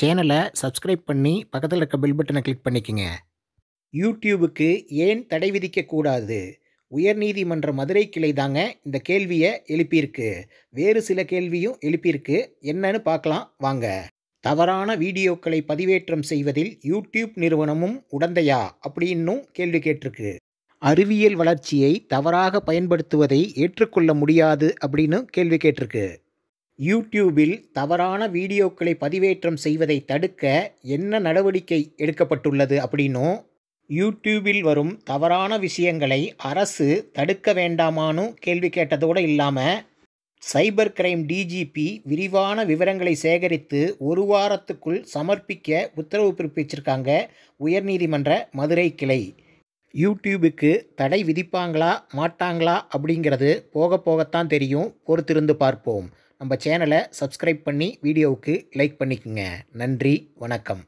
சேனலை சப்ஸ்கிரைப் பண்ணி பக்கத்தில் இருக்க பெல் பட்டனை கிளிக் பண்ணிக்கோங்க யூடியூபுக்கு ஏன் தடை விதிக்கக்கூடாது உயர்நீதிமன்ற மதுரை கிளை தாங்க இந்த கேள்வியை எழுப்பியிருக்கு வேறு சில கேள்வியும் எழுப்பியிருக்கு என்னன்னு பார்க்கலாம் வாங்க தவறான வீடியோக்களை பதிவேற்றம் செய்வதில் யூடியூப் நிறுவனமும் உடந்தையா அப்படின்னும் கேள்வி கேட்டிருக்கு அறிவியல் வளர்ச்சியை தவறாக பயன்படுத்துவதை ஏற்றுக்கொள்ள முடியாது அப்படின்னு கேள்வி கேட்டிருக்கு யூடியூபில் தவறான வீடியோக்களை பதிவேற்றம் செய்வதை தடுக்க என்ன நடவடிக்கை எடுக்கப்பட்டுள்ளது அப்படின்னும் யூடியூபில் வரும் தவறான விஷயங்களை அரசு தடுக்க வேண்டாமான்னு கேள்வி கேட்டதோடு இல்லாமல் சைபர் கிரைம் டிஜிபி விரிவான விவரங்களை சேகரித்து ஒரு வாரத்துக்குள் சமர்ப்பிக்க உத்தரவு பிறப்பிச்சிருக்காங்க உயர்நீதிமன்ற மதுரை கிளை யூடியூபுக்கு தடை விதிப்பாங்களா மாட்டாங்களா அப்படிங்கிறது போக போகத்தான் தெரியும் பொறுத்திருந்து பார்ப்போம் நம்ம சேனலை சப்ஸ்கிரைப் பண்ணி வீடியோவுக்கு லைக் பண்ணிக்கோங்க நன்றி வணக்கம்